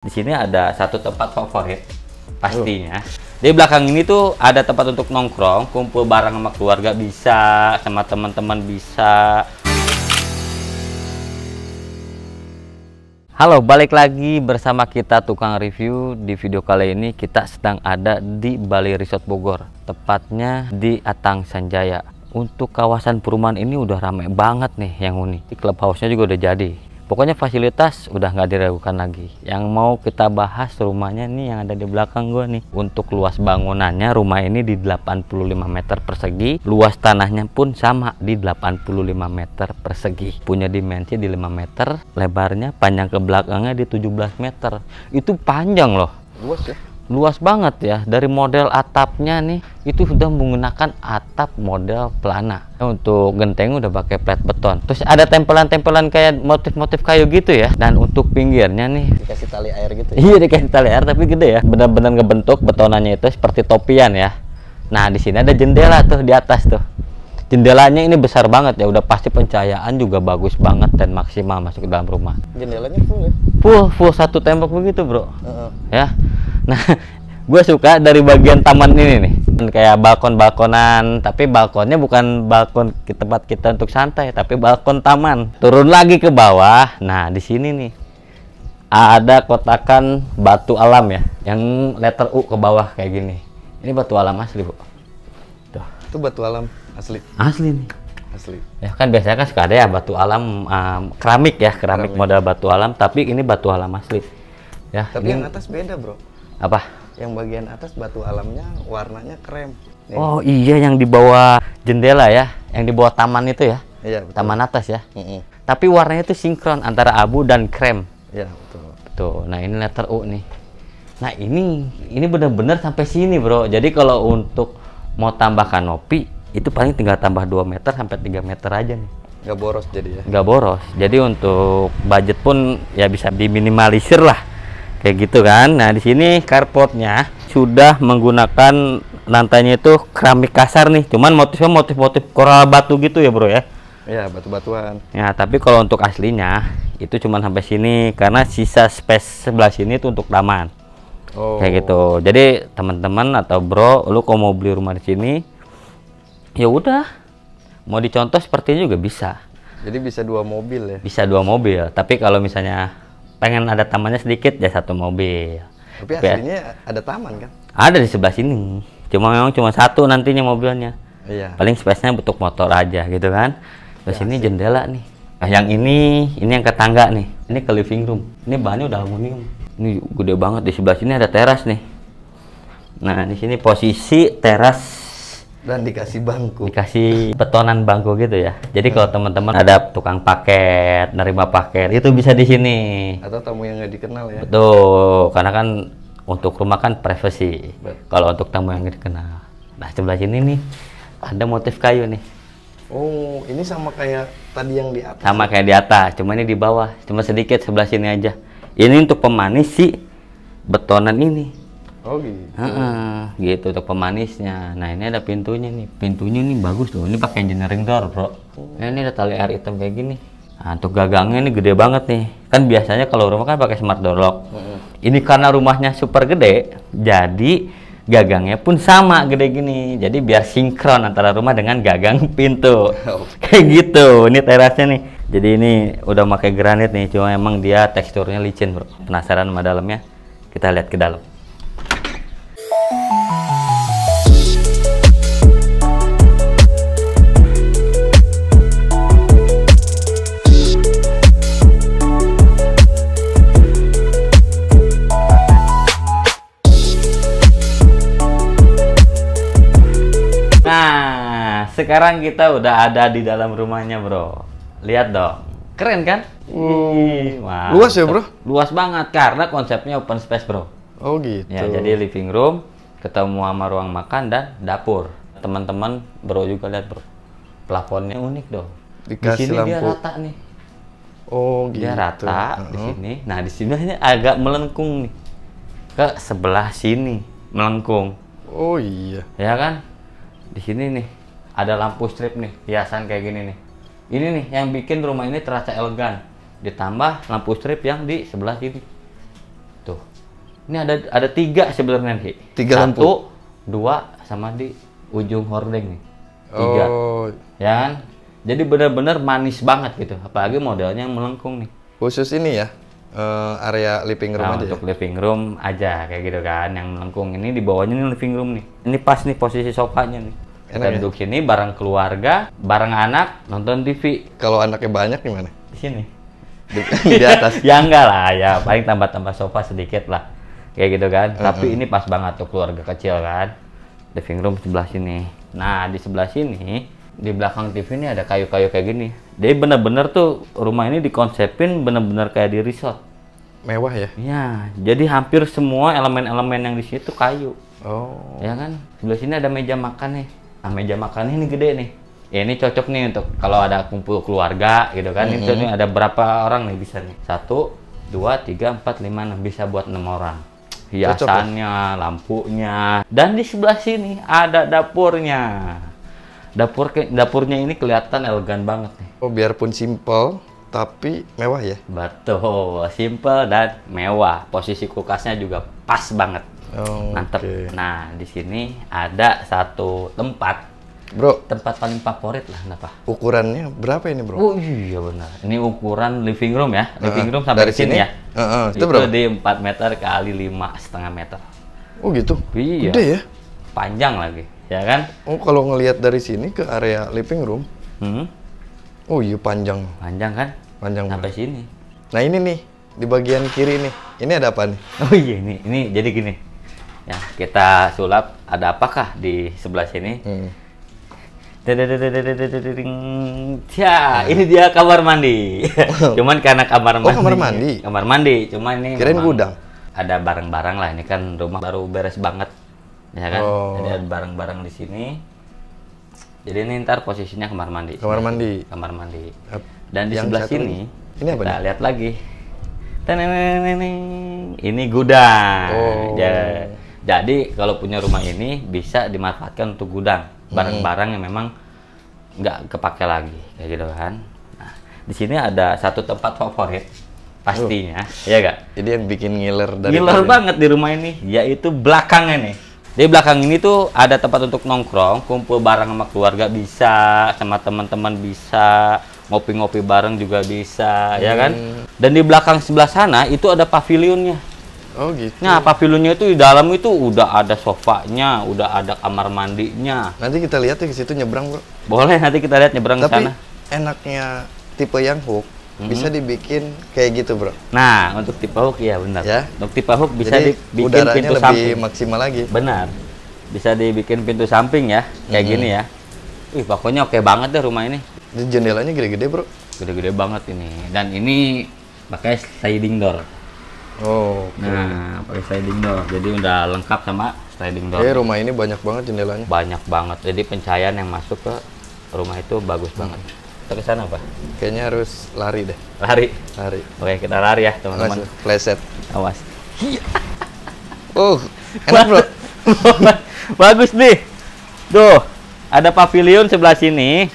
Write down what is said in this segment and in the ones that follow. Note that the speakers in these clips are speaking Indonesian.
Di sini ada satu tempat favorit pastinya. Uh. Di belakang ini tuh ada tempat untuk nongkrong, kumpul barang sama keluarga bisa, sama teman-teman bisa. Halo, balik lagi bersama kita tukang review. Di video kali ini kita sedang ada di Bali Resort Bogor, tepatnya di Atang Sanjaya. Untuk kawasan perumahan ini udah ramai banget nih yang unik. Clubhouse-nya juga udah jadi pokoknya fasilitas udah nggak diragukan lagi yang mau kita bahas rumahnya nih yang ada di belakang gue nih untuk luas bangunannya rumah ini di 85 meter persegi luas tanahnya pun sama di 85 meter persegi punya dimensi di 5 meter lebarnya panjang ke belakangnya di 17 meter itu panjang loh luas ya luas banget ya dari model atapnya nih itu sudah menggunakan atap model pelana untuk genteng udah pakai plat beton terus ada tempelan-tempelan kayak motif-motif kayu gitu ya dan untuk pinggirnya nih dikasih tali air gitu ya? iya dikasih tali air tapi gede ya benar-benar ngebentuk betonannya itu seperti topian ya nah di sini ada jendela tuh di atas tuh jendelanya ini besar banget ya udah pasti pencahayaan juga bagus banget dan maksimal masuk ke dalam rumah jendelanya full ya full full satu tembok begitu bro uh -uh. ya nah gue suka dari bagian taman ini nih kayak balkon balkonan tapi balkonnya bukan balkon ke tempat kita untuk santai tapi balkon taman turun lagi ke bawah nah di sini nih ada kotakan batu alam ya yang letter U ke bawah kayak gini ini batu alam asli bu tuh itu batu alam Asli. Asli nih. Asli. Ya kan biasanya kan suka ada ya batu alam um, keramik ya, keramik, keramik modal batu alam, tapi ini batu alam asli. Ya. Tapi ini... yang atas beda, Bro. Apa? Yang bagian atas batu alamnya warnanya krem. Nih. Oh iya yang di bawah jendela ya, yang di bawah taman itu ya. Iya, betul. Taman atas ya. Mm -mm. Tapi warnanya itu sinkron antara abu dan krem. Ya betul. Betul. Nah, ini letter U nih. Nah, ini ini benar-benar sampai sini, Bro. Jadi kalau untuk mau tambahkan kanopi itu paling tinggal tambah 2 meter sampai 3 meter aja nih nggak boros jadi ya nggak boros jadi untuk budget pun ya bisa diminimalisir lah kayak gitu kan nah di sini carportnya sudah menggunakan lantainya itu keramik kasar nih cuman motifnya motif-motif koral batu gitu ya bro ya Iya batu-batuan ya tapi kalau untuk aslinya itu cuma sampai sini karena sisa space sebelah sini itu untuk taman oh. kayak gitu oh. jadi teman-teman atau bro lu kalau mau beli rumah di sini ya udah mau dicontoh seperti juga bisa jadi bisa dua mobil ya bisa dua mobil tapi kalau misalnya pengen ada tamannya sedikit ya satu mobil tapi aslinya ya. ada taman kan ada di sebelah sini cuma memang cuma satu nantinya mobilnya iya. paling space-nya bentuk motor aja gitu kan terus ya, ini sih. jendela nih nah, yang ini ini yang ke tangga nih ini ke living room ini bahannya udah aluminium ini gede banget di sebelah sini ada teras nih nah di sini posisi teras dan dikasih bangku dikasih betonan bangku gitu ya jadi hmm. kalau teman-teman ada tukang paket nerima paket itu bisa di sini atau tamu yang nggak dikenal ya betul karena kan untuk rumah kan privasi kalau untuk tamu yang nggak dikenal nah sebelah sini nih ada motif kayu nih oh ini sama kayak tadi yang di atas sama ya? kayak di atas cuma ini di bawah cuma sedikit sebelah sini aja ini untuk pemanis sih betonan ini Oh gitu. Uh, gitu untuk pemanisnya. Nah ini ada pintunya nih. Pintunya nih bagus tuh. Ini pakai engineering door bro. Nah, ini ada tali air hitam kayak gini. Nah, untuk gagangnya ini gede banget nih. Kan biasanya kalau rumah kan pakai smart door lock. Uh, ini karena rumahnya super gede, jadi gagangnya pun sama gede gini. Jadi biar sinkron antara rumah dengan gagang pintu. kayak gitu. Ini terasnya nih. Jadi ini udah pakai granit nih. Cuma emang dia teksturnya licin bro. Penasaran sama dalamnya? Kita lihat ke dalam. Sekarang kita udah ada di dalam rumahnya, Bro. Lihat dong. Keren kan? Hmm. Wah, luas ya, Bro? Luas banget karena konsepnya open space, Bro. Oh, gitu. Ya, jadi living room, ketemu sama ruang makan dan dapur. Teman-teman, Bro juga lihat, Bro. Plafonnya unik dong. di sini dia rata nih. Oh, gitu. Dia rata uh -huh. di sini. Nah, di sini agak melengkung nih. Ke sebelah sini melengkung. Oh iya. Ya kan? Di sini nih ada lampu strip nih hiasan kayak gini nih ini nih yang bikin rumah ini terasa elegan ditambah lampu strip yang di sebelah sini tuh ini ada ada tiga sebenarnya nih tiga satu lampu. dua sama di ujung hording nih tiga oh. ya kan jadi benar-benar manis banget gitu apalagi modelnya yang melengkung nih khusus ini ya uh, area living room nah, aja ya? untuk ya? living room aja kayak gitu kan yang melengkung ini di bawahnya nih living room nih ini pas nih posisi sofanya nih Enak iya, kita ya? duduk sini bareng keluarga, bareng anak, nonton TV. Kalau anaknya banyak gimana? Di sini. Di, di atas? ya enggak lah, ya paling tambah-tambah sofa sedikit lah. Kayak gitu kan. Uh-huh. Tapi ini pas banget tuh keluarga kecil kan. Living room sebelah sini. Nah, di sebelah sini, di belakang TV ini ada kayu-kayu kayak gini. Jadi bener-bener tuh rumah ini dikonsepin bener-bener kayak di resort. Mewah ya? Iya, jadi hampir semua elemen-elemen yang di situ kayu. Oh. Ya kan? Sebelah sini ada meja makan nih ah meja makannya ini gede nih ya ini cocok nih untuk kalau ada kumpul keluarga gitu kan mm -hmm. ini ada berapa orang nih bisa nih satu dua tiga empat lima enam bisa buat enam orang hiasannya cocok, ya? lampunya dan di sebelah sini ada dapurnya dapur dapurnya ini kelihatan elegan banget nih oh biarpun simple tapi mewah ya betul simple dan mewah posisi kulkasnya juga pas banget Oh, Mantep. Okay. Nah, di sini ada satu tempat. Bro, tempat paling favorit lah kenapa? Ukurannya berapa ini, Bro? Oh iya benar. Ini ukuran living room ya. Living room sampai dari sini, ya. Uh, uh, itu, itu berapa? di 4 meter kali lima setengah meter. Oh gitu. Iya. Gede ya. Panjang lagi, ya kan? Oh, kalau ngelihat dari sini ke area living room. Hmm. Oh iya panjang. Panjang kan? Panjang. Sampai bro. sini. Nah, ini nih di bagian kiri nih. Ini ada apa nih? Oh iya ini. Ini jadi gini ya kita sulap ada apakah di sebelah sini hmm. Ya, ini dia kamar mandi. cuman karena kamar oh, mandi. Oh, kamar mandi. Kamar mandi. Cuman ini keren gudang. Ada barang-barang lah. Ini kan rumah baru beres banget. Ya kan? Oh. Jadi ada barang-barang di sini. Jadi ini ntar posisinya kamar mandi. Kamar mandi. Kamar mandi. Dan di Yang sebelah sini ini apa kita nih? lihat lagi. Ini gudang. Oh. Ya jadi kalau punya rumah ini bisa dimanfaatkan untuk gudang hmm. barang-barang yang memang nggak kepake lagi kayak gitu kan. Nah, di sini ada satu tempat favorit pastinya, uh, oh. ya gak? Jadi yang bikin ngiler dari ngiler banget di rumah ini, yaitu belakangnya nih. Di belakang ini tuh ada tempat untuk nongkrong, kumpul barang sama keluarga bisa, sama teman-teman bisa, ngopi-ngopi bareng juga bisa, hmm. ya kan? Hmm. Dan di belakang sebelah sana itu ada pavilionnya Oh gitu. Nah pavilionnya itu di dalam itu udah ada sofanya, udah ada kamar mandinya. Nanti kita lihat ya ke situ nyebrang bro. Boleh nanti kita lihat nyebrang Tapi, sana. enaknya tipe yang hook -hmm. bisa dibikin kayak gitu bro. Nah untuk tipe hook ya benar. Ya? Untuk tipe hook bisa Jadi, dibikin udaranya pintu lebih samping. maksimal lagi. Benar. Bisa dibikin pintu samping ya kayak -hmm. gini ya. Ih pokoknya oke banget deh rumah ini. Jendelanya gede-gede bro. Gede-gede banget ini dan ini pakai sliding door. Oh. Okay. Nah, pakai sliding door. Jadi udah lengkap sama sliding door. Eh, rumah ini banyak banget jendelanya. Banyak banget. Jadi pencahayaan yang masuk ke rumah itu bagus hmm. banget. Kita ke sana, Pak. Kayaknya harus lari deh. Lari. Lari. Oke, kita lari ya, teman-teman. Pleset. Awas. Iya. Oh, enak bro. bagus nih. Tuh, ada pavilion sebelah sini.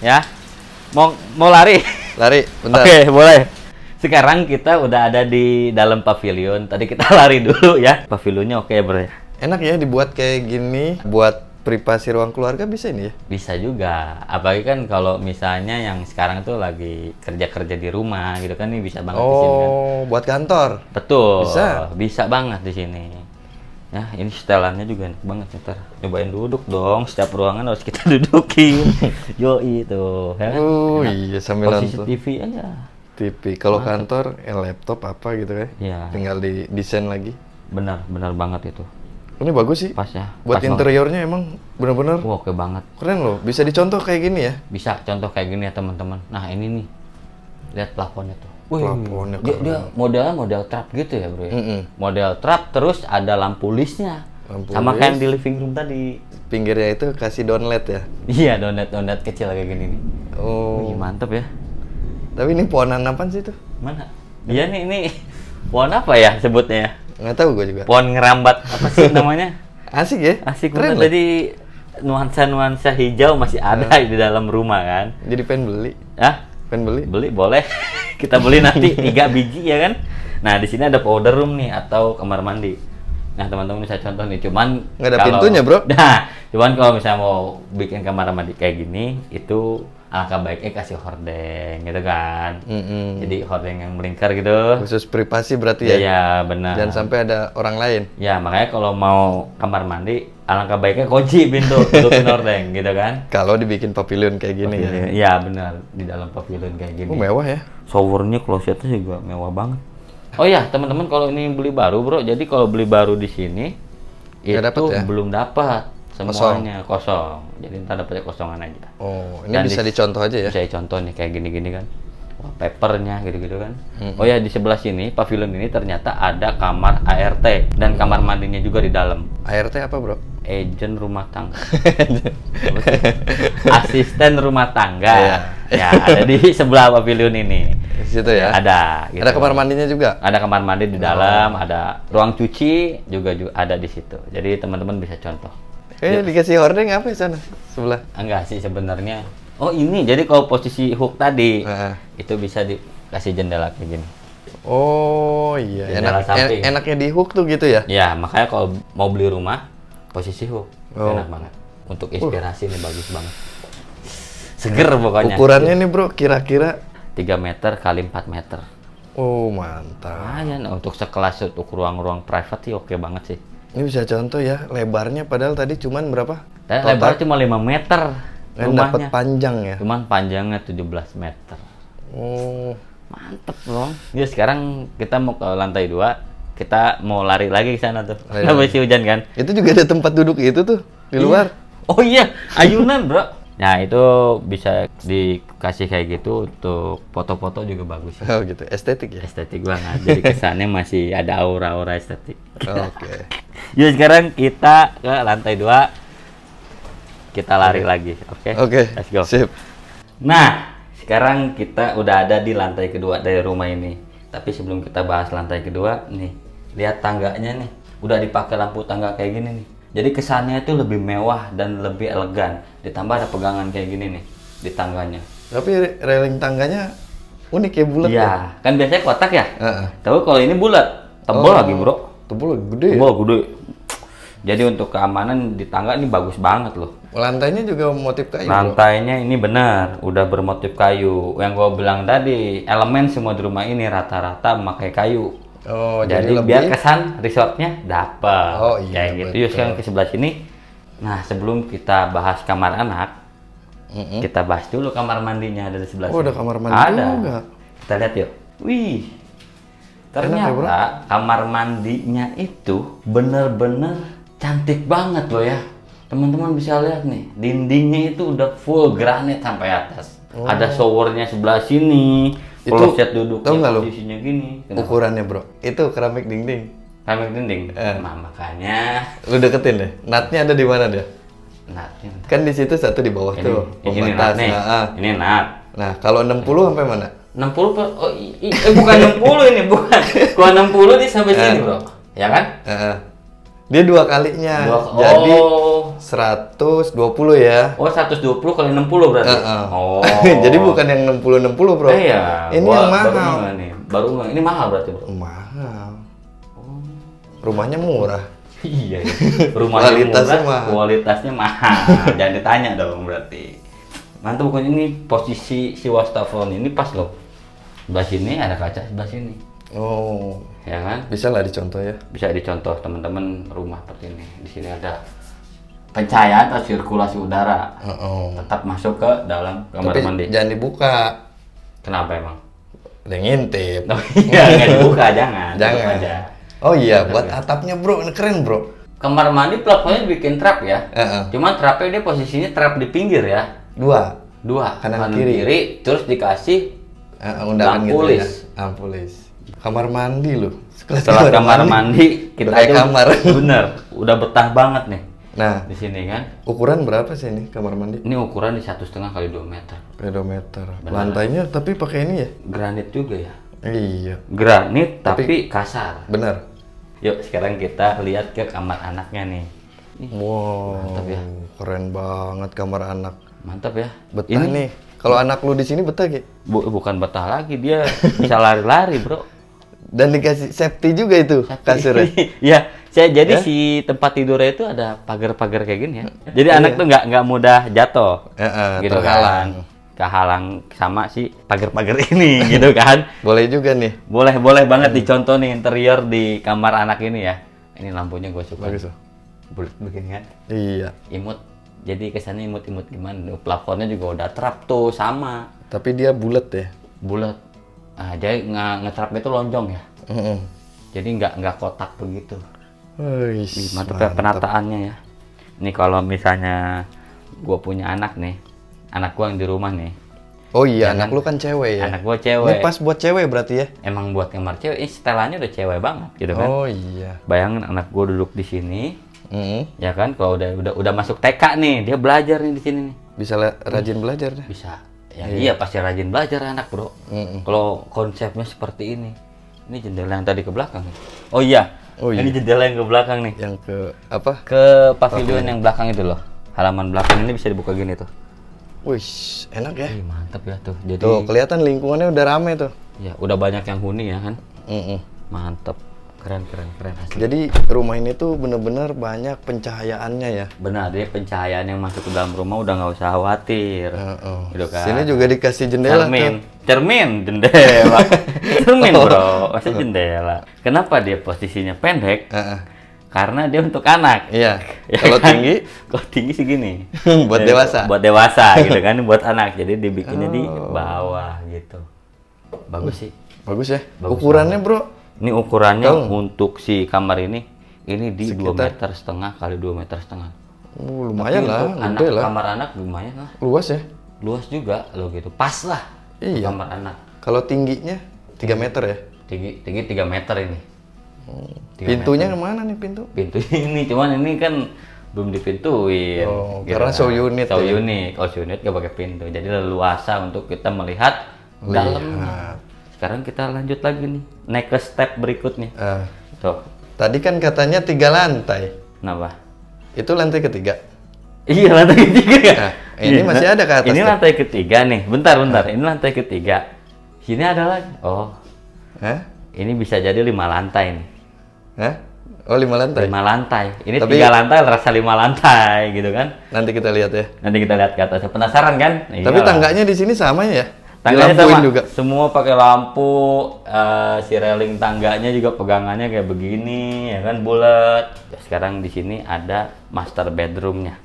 Ya. Mau mau lari? Lari, bentar. Oke, boleh. Sekarang kita udah ada di dalam pavilion. Tadi kita lari dulu ya. Pavilionnya oke, okay, Bro. Ya? Enak ya dibuat kayak gini buat privasi ruang keluarga bisa ini ya? Bisa juga. Apalagi kan kalau misalnya yang sekarang tuh lagi kerja-kerja di rumah gitu kan ini bisa banget oh, di sini kan. Oh, buat kantor. Betul. Bisa. Bisa banget di sini. Ya, ini setelannya juga enak banget ntar. Cobain duduk dong, setiap ruangan harus kita dudukin. Yo itu. Ya kan? Oh, iya sambil Posisi TV aja. TV. Kalau kantor ya laptop apa gitu ya? Iya. Tinggal di desain lagi. Benar, benar banget itu. Ini bagus sih. Pas ya. Buat pas interiornya banget. emang benar-benar. Wah, oke banget. Keren loh. Bisa dicontoh kayak gini ya? Bisa contoh kayak gini ya teman-teman. Nah ini nih, lihat plafonnya tuh. Wih, plafonnya dia, dia modelnya model trap gitu ya bro. Ya? Mm -mm. Model trap terus ada lampu listnya. Lampu sama kayak di living room tadi. Pinggirnya itu kasih downlight ya? Iya downlight downlight kecil kayak gini nih. Oh. Wih, mantep ya. Tapi ini pohonan apa sih itu? Mana? Iya nih ini pohon apa ya sebutnya? Nggak tahu gue juga. Pohon ngerambat apa sih namanya? Asik ya? Asik Keren banget. Jadi nuansa-nuansa hijau masih ada nah. di dalam rumah kan. Jadi pengen beli. Hah? Pengen beli? Beli boleh. Kita beli nanti tiga biji ya kan. Nah, di sini ada powder room nih atau kamar mandi. Nah, teman-teman bisa contoh nih, cuman nggak ada kalau, pintunya, Bro. Nah, cuman kalau misalnya mau bikin kamar mandi kayak gini, itu alangkah baiknya kasih hordeng gitu kan. Mm-hmm. Jadi hordeng yang melingkar gitu. Khusus privasi berarti ya? Iya benar. Dan sampai ada orang lain. Ya makanya kalau mau kamar mandi alangkah baiknya kunci pintu tutupin hordeng gitu kan. Kalau dibikin pavilion kayak gini ya? pavilion. ya? Iya benar di dalam pavilion kayak gini. Oh mewah ya? Showernya klosetnya juga mewah banget. Oh ya teman-teman kalau ini beli baru bro, jadi kalau beli baru di sini Gak itu dapet ya? belum dapat semuanya kosong, kosong. jadi ntar dapetnya kosongan aja oh ini Dan bisa di, dicontoh aja ya bisa dicontoh nih kayak gini-gini kan papernya gitu-gitu kan. Mm-hmm. Oh ya di sebelah sini pavilion ini ternyata ada kamar ART dan mm-hmm. kamar mandinya juga di dalam. ART apa bro? Agent rumah tangga. Asisten rumah tangga. Yeah. Ya ada di sebelah pavilion ini. Situ ya. Ada. Gitu. Ada kamar mandinya juga. Ada kamar mandi di dalam, oh. ada ruang cuci juga, juga ada di situ. Jadi teman-teman bisa contoh. Eh, ya. dikasih hording apa di sana? Sebelah. Enggak sih sebenarnya. Oh, ini. Jadi kalau posisi hook tadi uh. itu bisa dikasih jendela kayak gini. Oh, iya. Jendela Enak, samping. En enaknya di hook tuh gitu ya? Ya, makanya kalau mau beli rumah posisi hook. Oh. Enak banget. Untuk inspirasi uh. ini bagus banget. Seger pokoknya. Ukurannya nih, Bro, kira-kira 3 meter kali 4 meter. Oh, mantap. Ayan, untuk sekelas untuk ruang-ruang private sih oke banget sih. Ini bisa contoh ya, lebarnya padahal tadi cuman berapa? Eh, tadi lebar cuma 5 meter. Dan eh, dapat panjang ya? Cuman panjangnya 17 meter. Oh. Mantep loh. Ya sekarang kita mau ke lantai dua, kita mau lari lagi ke sana tuh. Lari. masih hujan kan. Itu juga ada tempat duduk itu tuh di iya. luar. Oh iya, ayunan, Bro. Nah itu bisa dikasih kayak gitu untuk foto-foto juga bagus. Oh gitu, estetik ya? Estetik banget, jadi kesannya masih ada aura-aura estetik. Oke. Okay. Yuk sekarang kita ke lantai dua, kita lari okay. lagi. Oke. Okay? Oke. Okay. Let's go. Sip. Nah sekarang kita udah ada di lantai kedua dari rumah ini. Tapi sebelum kita bahas lantai kedua, nih lihat tangganya nih, udah dipakai lampu tangga kayak gini nih jadi kesannya itu lebih mewah dan lebih elegan. Ditambah ada pegangan kayak gini nih di tangganya. Tapi railing tangganya unik ya bulat. Iya, ya? kan biasanya kotak ya. Uh -uh. Tapi kalau ini bulat, tebal oh, lagi bro. Tebal gede. Ya? Tebal ya? gede. Jadi untuk keamanan di tangga ini bagus banget loh. Lantainya juga motif kayu. Lantainya bro. ini benar, udah bermotif kayu. Yang gua bilang tadi, elemen semua di rumah ini rata-rata memakai kayu. Oh, jadi, jadi lebih... biar kesan resortnya dapat. Oh iya. Kayak gitu. Yuk sekarang ke sebelah sini. Nah sebelum kita bahas kamar anak, mm -hmm. kita bahas dulu kamar mandinya dari sebelah. Oh sini. ada kamar mandi ada. juga. Kita lihat yuk. Wih, ternyata Enak, ya, kamar mandinya itu bener-bener cantik banget loh ya. Teman-teman bisa lihat nih, dindingnya itu udah full granit sampai atas. Oh. Ada showernya sebelah sini itu set duduk tau ya, nggak lo posisinya gini Kenapa? ukurannya bro itu keramik dinding keramik dinding eh. nah, makanya lu deketin deh natnya ada di mana dia natnya kan di situ satu di bawah ini, tuh ini nat nah, ah. ini nat nah kalau 60 sampai mana 60 puluh oh, i, i, eh, bukan 60 ini bukan kalau 60 ini sampai eh. sini bro ya kan eh. eh. Dia dua kalinya. Dua, oh. Jadi 120 ya. Oh, 120 kali 60 berarti. Uh -uh. Oh. Jadi bukan yang 60 60, Bro. Iya. Eh, Ini Wah, yang mahal. Baru enggak nih. Baru enggak. Ini mahal berarti, Bro. Mahal. Oh. Rumahnya murah. Iya, iya. Rumahnya kualitasnya murah, mahal. kualitasnya mahal. Jangan ditanya dong berarti. Mantap pokoknya ini posisi si wastafel ini pas loh. Sebelah sini ada kaca, sebelah sini. Oh ya kan bisa lah dicontoh ya bisa dicontoh teman-teman rumah seperti ini di sini ada pencahayaan atau sirkulasi udara uh -uh. tetap masuk ke dalam kamar Tapi mandi jangan dibuka kenapa emang yang ngintip oh, iya nggak dibuka jangan jangan aja. oh iya buat ya. atapnya bro keren bro kamar mandi plafonnya bikin trap ya uh -uh. cuman trapnya dia posisinya trap di pinggir ya dua dua kanan, kanan kiri. kiri terus dikasih uh, lampu gitu ya kamar mandi loh. Setelah, Setelah kamar, kamar mandi, mandi kita aja kamar. Bener, udah betah banget nih. Nah, di sini kan. Ukuran berapa sih ini kamar mandi? Ini ukuran di satu setengah kali dua meter. dua meter. Bener. Lantainya tapi pakai ini ya? Granit juga ya. Iya. Granit tapi, tapi kasar. Bener. Yuk sekarang kita lihat ke kamar anaknya nih. Wow. ya. Keren banget kamar anak. Mantap ya. Betah ini, nih. Kalau anak lu di sini betah gak? Bu bukan betah lagi dia bisa lari-lari bro. Dan dikasih safety juga itu ya. kasurnya. Iya, saya jadi ya? si tempat tidurnya itu ada pagar-pagar kayak gini ya. Hmm. Jadi anak iya. tuh nggak nggak mudah jatuh. gitu kan. terhalang. kan kehalang sama si pagar-pagar ini gitu kan. boleh juga nih. Boleh boleh banget hmm. dicontoh nih interior di kamar anak ini ya. Ini lampunya gue suka. Bagus Bulat begini kan. Iya. Imut. Jadi kesannya imut-imut gimana? Plafonnya juga udah terap tuh sama. Tapi dia bulat ya. Bulat uh, jadi nge ngetrapnya itu lonjong ya mm -hmm. jadi nggak nggak kotak begitu Weiss, mantep, ya mantep penataannya ya ini kalau misalnya gue punya anak nih anak gue yang di rumah nih Oh iya, Jangan, anak lu kan cewek ya. Anak gua cewek. Ini pas buat cewek berarti ya. Emang buat kamar cewek, ini setelahnya udah cewek banget gitu kan. Oh iya. Bayangin anak gua duduk di sini. Mm. Ya kan kalau udah udah udah masuk TK nih, dia belajar nih di sini nih. Bisa rajin belajar deh. Bisa ya iya. iya pasti rajin belajar anak bro mm kalau konsepnya seperti ini ini jendela yang tadi ke belakang oh iya oh, ini iya. jendela yang ke belakang nih yang ke apa ke pavilion yang belakang itu loh halaman belakang ini bisa dibuka gini tuh Wih, enak ya. Ih, mantep ya tuh. Jadi tuh kelihatan lingkungannya udah rame tuh. Ya, udah banyak yang huni ya kan. Mm hmm Mantep keren keren keren asli. jadi rumah ini tuh bener-bener banyak pencahayaannya ya benar dia pencahayaan yang masuk ke dalam rumah udah nggak usah khawatir uh, uh. gitu kan sini juga dikasih jendela cermin kan? cermin jendela cermin oh. bro masih jendela kenapa dia posisinya pendek uh, uh. karena dia untuk anak iya ya kalau kan? tinggi kalau tinggi segini buat jadi, eh, dewasa buat dewasa gitu kan buat anak jadi dibikinnya oh. di bawah gitu bagus sih bagus ya bagus ukurannya banget. bro ini ukurannya Kang. untuk si kamar ini ini di dua meter setengah kali dua meter setengah. Uh, lumayan lah, anak, lah. Kamar anak lumayan lah. Luas ya? Luas juga lo gitu. Pas lah. Iya. Kamar anak. Kalau tingginya tiga meter ya? Tinggi tinggi tiga meter ini. Hmm. Pintunya meter. kemana nih pintu? Pintu ini cuman ini kan belum dipintuin. Oh, gitu karena kan. show unit. Show ya? unit, kalau oh, show unit gak pakai pintu. Jadi leluasa untuk kita melihat dalam sekarang kita lanjut lagi nih naik ke step berikutnya uh, tuh tadi kan katanya tiga lantai kenapa itu lantai ketiga iya lantai ketiga nah, ini iya, masih nah, ada ke atas ini tuh. lantai ketiga nih bentar bentar uh. ini lantai ketiga sini ada lagi oh huh? ini bisa jadi lima lantai nih huh? Oh lima lantai. Lima lantai. Ini Tapi, tiga lantai rasa lima lantai gitu kan? Nanti kita lihat ya. Nanti kita lihat ke atas. Penasaran kan? Tapi tangganya di sini sama ya? tangganya sama juga. semua pakai lampu uh, si railing tangganya juga pegangannya kayak begini ya kan bulat sekarang di sini ada master bedroomnya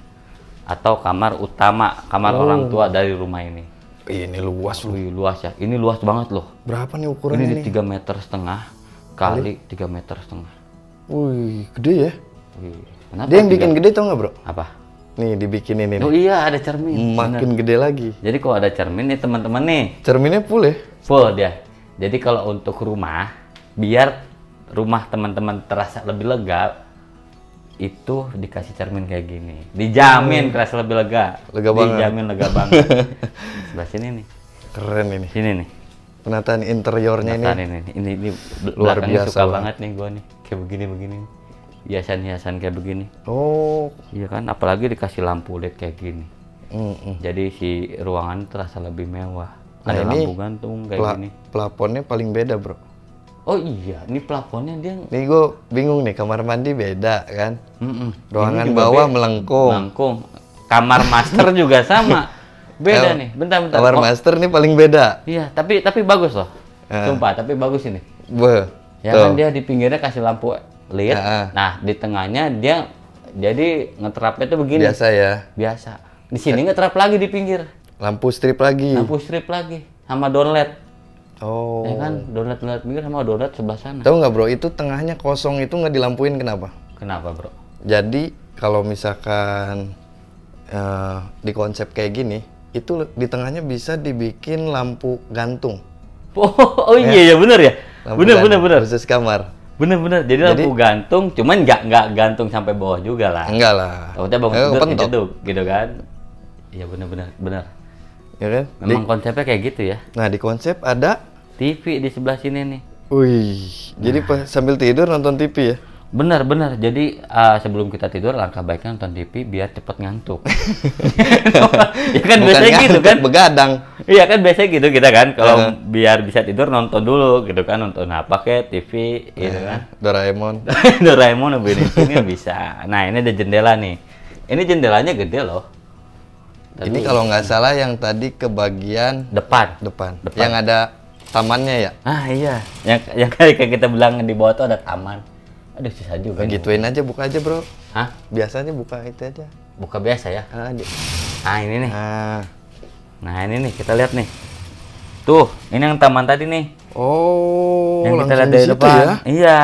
atau kamar utama kamar oh. orang tua dari rumah ini ini luas loh luas ya ini luas banget loh berapa nih ukurannya ini tiga meter setengah kali tiga meter setengah wih gede ya wih. Kenapa dia yang bikin gede tau nggak bro apa Nih dibikin ini. Oh iya ada cermin. Makin Bener. gede lagi. Jadi kalau ada cermin nih teman-teman nih. Cerminnya full ya? Full dia. Jadi kalau untuk rumah, biar rumah teman-teman terasa lebih lega, itu dikasih cermin kayak gini. Dijamin hmm. terasa lebih lega. Lega banget. Dijamin lega banget. Sebelah sini nih. Keren ini. Sini nih. Penataan interiornya Penataan ini. ini. Ini ini luar biasa. Suka banget nih gua nih. Kayak begini-begini hiasan-hiasan kayak begini. Oh. Iya kan, apalagi dikasih lampu LED kayak gini. Mm -mm. Jadi si ruangan terasa lebih mewah. Nah, Ada lampu gantung kayak pla gini. Plafonnya paling beda, Bro. Oh iya, ini plafonnya dia. Nih gue bingung nih, kamar mandi beda kan? Mm -mm. Ruangan bawah melengkung. Melengkung. Kamar master juga sama. Beda El, nih. Bentar bentar. Kamar oh. master nih paling beda. Iya, tapi tapi bagus loh. Uh. Sumpah, tapi bagus ini. Be, Ya Tuh. kan dia di pinggirnya kasih lampu lead. uh Nah, di tengahnya dia jadi ngeterapnya tuh begini. Biasa ya. Biasa. Di sini ngeterap lagi di pinggir. Lampu strip lagi. Lampu strip lagi sama downlet. Oh. Ya kan, donat donat pinggir sama donat sebelah sana. Tahu nggak bro, itu tengahnya kosong itu nggak dilampuin kenapa? Kenapa bro? Jadi kalau misalkan uh, di konsep kayak gini, itu di tengahnya bisa dibikin lampu gantung. Oh, oh iya ya, ya benar ya. Lampu bener, gantung, benar Khusus kamar. Bener-bener. Jadi, Jadi lampu gantung, cuman nggak nggak gantung sampai bawah juga lah. Enggak lah. Takutnya bangun tidur kejeduk, gitu kan? Iya bener-bener, bener. Iya kan? Memang di, konsepnya kayak gitu ya. Nah di konsep ada TV di sebelah sini nih. Wih, nah. jadi sambil tidur nonton TV ya? Benar, benar. Jadi uh, sebelum kita tidur langkah baiknya nonton TV biar cepet ngantuk. ya kan Bukan biasanya gitu kan. Begadang. Iya kan biasanya gitu kita kan. Kalau uh. biar bisa tidur nonton dulu gitu kan nonton apa kayak TV gitu iya uh, iya, kan. Doraemon. Doraemon lebih ini bisa. Nah, ini ada jendela nih. Ini jendelanya gede loh. Tadi ini kalau nggak salah yang tadi ke bagian depan. Depan. depan. Yang ada tamannya ya? Ah iya. Yang yang kayak kita bilang di bawah itu ada taman. Ada sisa juga. Gituin aja, buka aja bro. Hah? Biasanya buka itu aja. Buka biasa ya? Ah, ah ini nih. Ah. Nah ini nih, kita lihat nih. Tuh, ini yang taman tadi nih. Oh, yang kita lihat dari depan. Ya? Iya.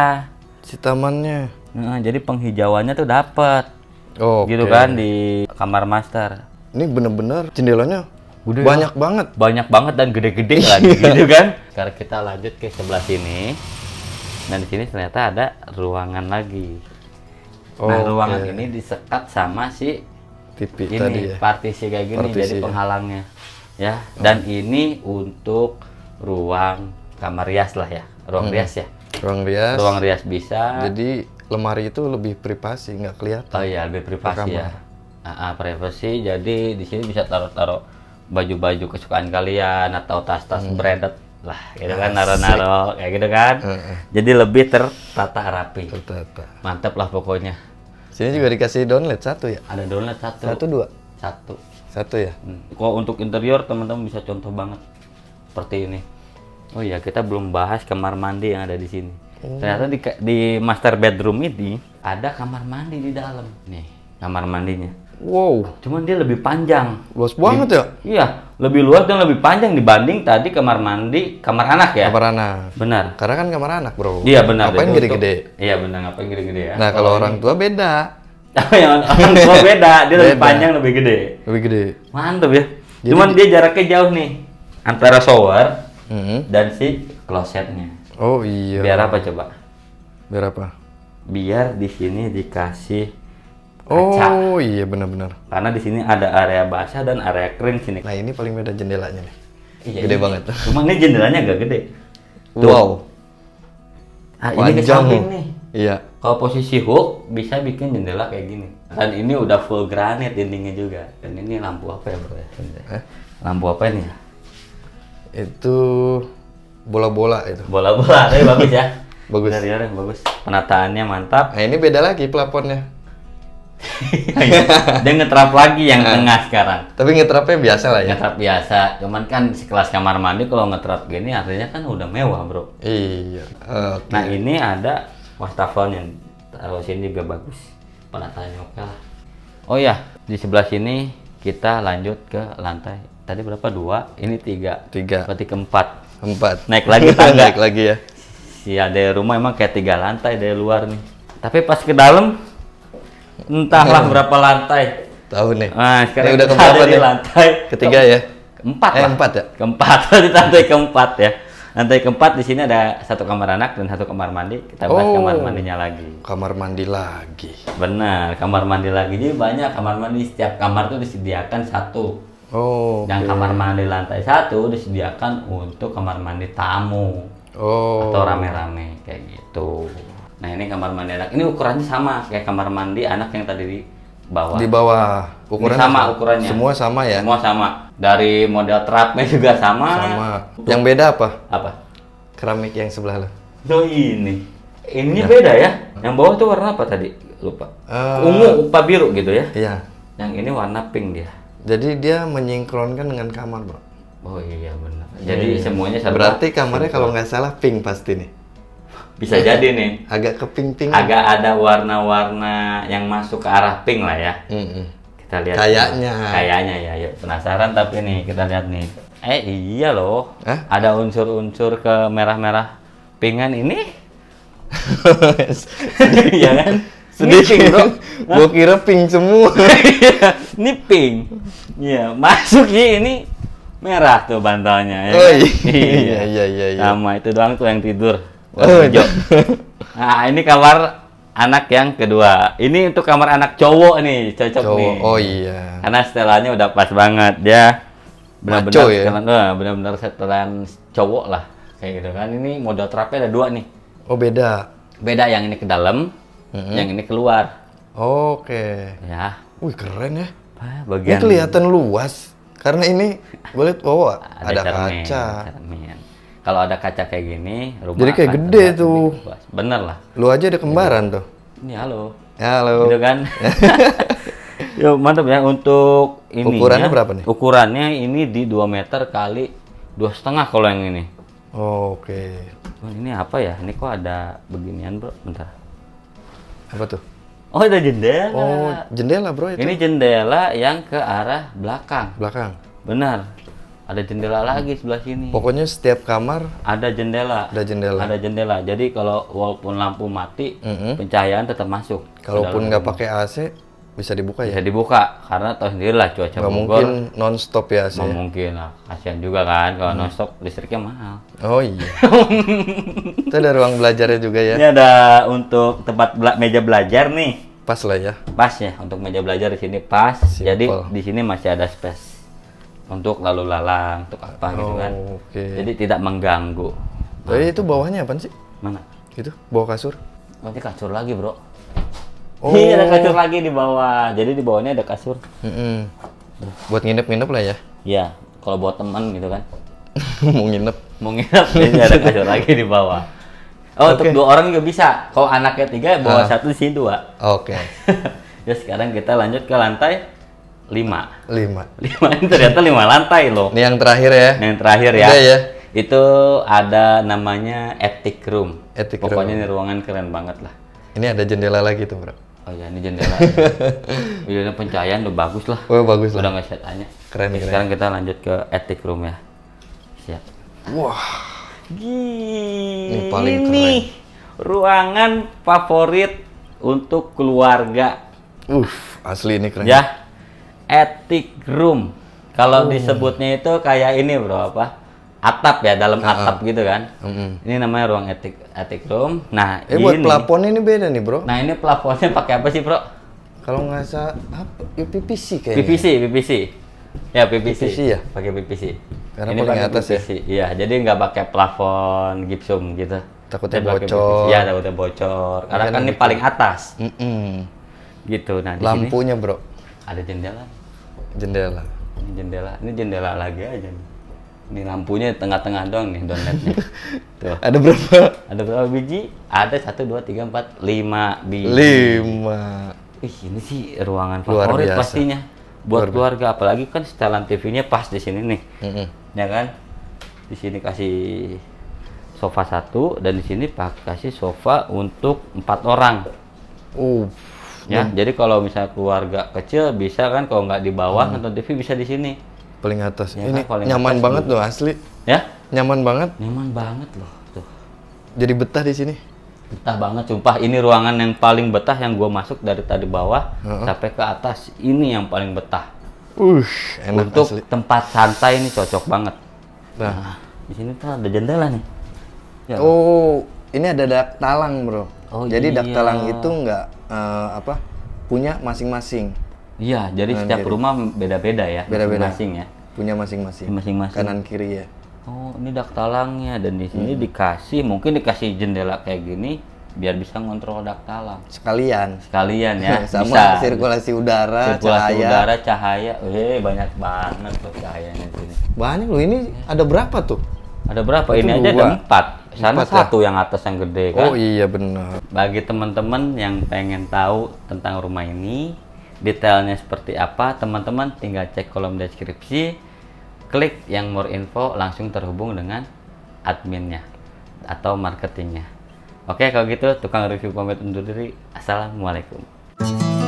Si tamannya. Nah, jadi penghijauannya tuh dapat. Oh, gitu kan di kamar master. Ini bener-bener jendelanya Udah ya. banyak ya? banget. Banyak banget dan gede-gede lagi iya. gitu kan. Sekarang kita lanjut ke sebelah sini. Dan di sini ternyata ada ruangan lagi. Oh, nah ruangan okay. ini disekat sama si TV ini, tadi ya. partisi kayak gini partisi jadi ya. penghalangnya ya. Oh. Dan ini untuk ruang kamar rias lah ya, ruang hmm. rias ya. Ruang rias. Ruang rias bisa. Jadi lemari itu lebih privasi, nggak kelihatan. Oh iya lebih privasi ya. Ah, ah privasi. Jadi di sini bisa taruh-taruh baju-baju kesukaan kalian atau tas-tas hmm. branded lah gitu kan naro-naro kayak gitu kan uh, uh. jadi lebih tertata rapi tertata mantep lah pokoknya sini juga dikasih download satu ya ada download satu satu dua satu satu ya hmm. kok untuk interior teman-teman bisa contoh banget seperti ini oh ya kita belum bahas kamar mandi yang ada di sini hmm. ternyata di, di master bedroom ini ada kamar mandi di dalam nih kamar mandinya wow cuman dia lebih panjang luas banget di, ya iya lebih luas dan lebih panjang dibanding tadi kamar mandi kamar anak ya kamar anak benar karena kan kamar anak bro iya benar ngapain gede-gede iya benar ngapain gede-gede ya nah kalau kalau orang tua beda yang orang tua beda dia beda. lebih panjang lebih gede lebih gede mantep ya Jadi, cuman dia jaraknya jauh nih antara shower mm-hmm. dan si klosetnya oh iya biar apa coba biar apa biar di sini dikasih kaca. Oh iya benar-benar. Karena di sini ada area basah dan area kering sini. Nah ini paling beda jendelanya nih. Iya, gede ini. banget. Cuma ini jendelanya agak gede. Tuh. Wow. Ah, ini ke nih. Iya. Kalau posisi hook bisa bikin jendela kayak gini. Dan ini udah full granit dindingnya juga. Dan ini lampu apa ya bro Eh? Lampu apa ini ya? Itu bola-bola itu. Bola-bola, tapi eh, bagus ya. bagus. Dari bagus. Penataannya mantap. Nah, ini beda lagi plafonnya Iya. dia ngetrap lagi yang nah, tengah sekarang. Tapi ngetrapnya biasa lah ya. Ngetrap biasa, cuman kan sekelas kamar mandi kalau ngetrap gini artinya kan udah mewah bro. Iya. Okay. Nah ini ada wastafelnya, taruh sini juga bagus. Penataannya oke lah. Oh ya, di sebelah sini kita lanjut ke lantai. Tadi berapa dua? Ini tiga. Tiga. Berarti keempat. Empat. Naik lagi tangga. Naik lagi ya. Si ada rumah emang kayak tiga lantai dari luar nih. Tapi pas ke dalam entahlah eh. berapa lantai. Tahun nih. Nah, sekarang ini udah ada nih? Lantai ketiga ya. Keempat eh, lah. Empat ya. Keempat di lantai keempat ya. Lantai keempat di sini ada satu kamar anak dan satu kamar mandi. Kita bahas oh, kamar mandinya lagi. Kamar mandi lagi. Benar, kamar mandi lagi. Jadi banyak kamar mandi. Setiap kamar tuh disediakan satu. Oh. Dan okay. kamar mandi lantai satu disediakan untuk kamar mandi tamu. Oh. Atau rame-rame kayak gitu. Nah ini kamar mandi anak. Ini ukurannya sama kayak kamar mandi anak yang tadi di bawah. Di bawah. ukuran ini sama ukurannya. Semua sama ya. Semua sama. Dari model trapnya juga sama. Sama. Yang beda apa? Apa? Keramik yang sebelah lo. Lo ini. Ini ya. beda ya. Yang bawah tuh warna apa tadi? Lupa. Uh, Ungu, upa biru gitu ya? Iya. Yang ini warna pink dia. Jadi dia menyinkronkan dengan kamar, Bro. Oh iya benar. Jadi iya. iya. semuanya sama. Berarti kamarnya kalau nggak salah pink pasti nih bisa ya, jadi nih agak keping-ping agak ada warna-warna yang masuk ke arah pink lah ya mm -hmm. kita lihat kayaknya kayaknya ya yuk penasaran tapi nih kita lihat nih eh iya loh Hah? ada unsur-unsur ke merah-merah pingan ini iya kan sedikit bro gua kira pink semua iya, ini pink iya masuk ya ini merah tuh bantalnya ya oh, kan? iya. iya, iya, iya, iya. sama itu doang tuh yang tidur warna eh, nah, ini kamar anak yang kedua. Ini untuk kamar anak cowok nih, cocok cowok. nih. Oh iya. Karena setelannya udah pas banget ya Benar-benar ya? Eh, benar-benar setelan cowok lah kayak gitu kan. Ini model trapnya ada dua nih. Oh beda. Beda yang ini ke dalam, mm-hmm. yang ini keluar. Oke. Okay. Ya. Wih keren ya. bagian. Ini kelihatan luas karena ini boleh lihat wow, ada, ada cermin, kaca. Cermin kalau ada kaca kayak gini rumah jadi kayak gede tuh bener lah lu aja ada kembaran tuh ini halo ya, halo gitu kan Yo, mantap ya untuk ini ukurannya ya. berapa nih ukurannya ini di 2 meter kali dua setengah kalau yang ini oh, oke okay. ini apa ya ini kok ada beginian bro bentar apa tuh Oh, ada jendela. Oh, jendela, Bro itu. Ini jendela yang ke arah belakang. Belakang. Benar ada jendela lagi sebelah sini. Pokoknya setiap kamar ada jendela. Ada jendela. Ada jendela. Jadi kalau walaupun lampu mati, mm -hmm. pencahayaan tetap masuk. Kalaupun nggak pakai AC bisa dibuka ya? Bisa dibuka karena tahu sendiri lah cuaca Gak mungkin non stop ya sih. Ya? mungkin lah. Kasihan juga kan kalau hmm. non stop listriknya mahal. Oh iya. Itu ada ruang belajarnya juga ya. Ini ada untuk tempat bela meja belajar nih. Pas lah ya. Pas ya untuk meja belajar di sini pas. Simple. Jadi di sini masih ada space untuk lalu lalang untuk apa gitu oh, gitu kan okay. jadi tidak mengganggu jadi nah. itu bawahnya apa sih mana itu bawah kasur nanti kasur lagi bro oh. iya ada kasur lagi di bawah jadi di bawahnya ada kasur mm -hmm. buat nginep nginep lah ya Ya. kalau buat teman gitu kan mau nginep mau nginep jadi ada kasur lagi di bawah oh okay. untuk dua orang juga bisa kalau anaknya tiga bawa ah. satu di dua oke okay. ya sekarang kita lanjut ke lantai lima lima lima ternyata lima lantai loh ini yang terakhir ya ini yang terakhir ya, Udah ya. itu ada namanya etik room etik pokoknya ini ruangan keren banget lah ini ada jendela lagi tuh bro oh ya ini jendela jendela pencahayaan udah bagus lah oh bagus udah lah udah nggak tanya keren, Oke, keren sekarang kita lanjut ke etik room ya siap wah gini ini paling keren. ruangan favorit untuk keluarga uh asli ini keren. Ya, Etik room. Kalau oh. disebutnya itu kayak ini bro apa? Atap ya dalam ah, ah. atap uh, gitu kan. Uh, Ini namanya ruang etik Etik room. Nah eh, ini. buat plafonnya ini beda nih bro. Nah ini plafonnya pakai apa sih bro? Kalau nggak salah apa? Ya PVC kayaknya. PVC PVC. Ya PVC. PPC ya. Pakai PVC. Karena ini pakai atas PPC. ya. Iya jadi nggak pakai plafon gipsum gitu. Takutnya jadi bocor. Iya takutnya bocor. Karena kan ini paling atas. Mm -mm. Gitu. Nah di lampunya bro. Ada jendela jendela ini jendela ini jendela lagi aja nih ini lampunya tengah-tengah doang nih donatnya tuh ada berapa ada berapa biji ada satu dua tiga empat lima biji lima Ih, ini sih ruangan Luar favorit biasa. pastinya buat Luar biasa. keluarga apalagi kan setelan TV-nya pas di sini nih mm -hmm. ya kan di sini kasih sofa satu dan di sini pak kasih sofa untuk empat orang uh ya hmm. jadi kalau misalnya keluarga kecil bisa kan kalau nggak di bawah hmm. nonton TV bisa di sini paling atas ya, ini kan, paling nyaman atas banget gitu. loh asli ya nyaman banget nyaman banget loh tuh jadi betah di sini betah banget sumpah ini ruangan yang paling betah yang gue masuk dari tadi bawah uh-huh. sampai ke atas ini yang paling betah uh enak untuk asli. tempat santai ini cocok banget nah, nah di sini tuh ada jendela nih ya, oh ini ada dak talang bro oh, jadi iya. dak talang itu nggak uh, apa punya masing-masing. Iya, jadi kanan setiap kiri. rumah beda-beda ya, beda-beda. masing-masing ya. Punya masing-masing. Masing-masing. Kanan kiri ya. Oh, ini dak talangnya dan di sini hmm. dikasih mungkin dikasih jendela kayak gini biar bisa ngontrol dak talang. Sekalian. Sekalian ya. Sama bisa. sirkulasi udara, sirkulasi cahaya. udara, cahaya. Eh, banyak banget tuh cahayanya di sini. Banyak loh, ini ada berapa tuh? Ada berapa? ini aja ada empat. Sana empat ya? satu ya? yang atas yang gede kan. Oh iya benar. Bagi teman-teman yang pengen tahu tentang rumah ini, detailnya seperti apa, teman-teman tinggal cek kolom deskripsi, klik yang more info langsung terhubung dengan adminnya atau marketingnya. Oke kalau gitu tukang review pamit undur diri. Assalamualaikum.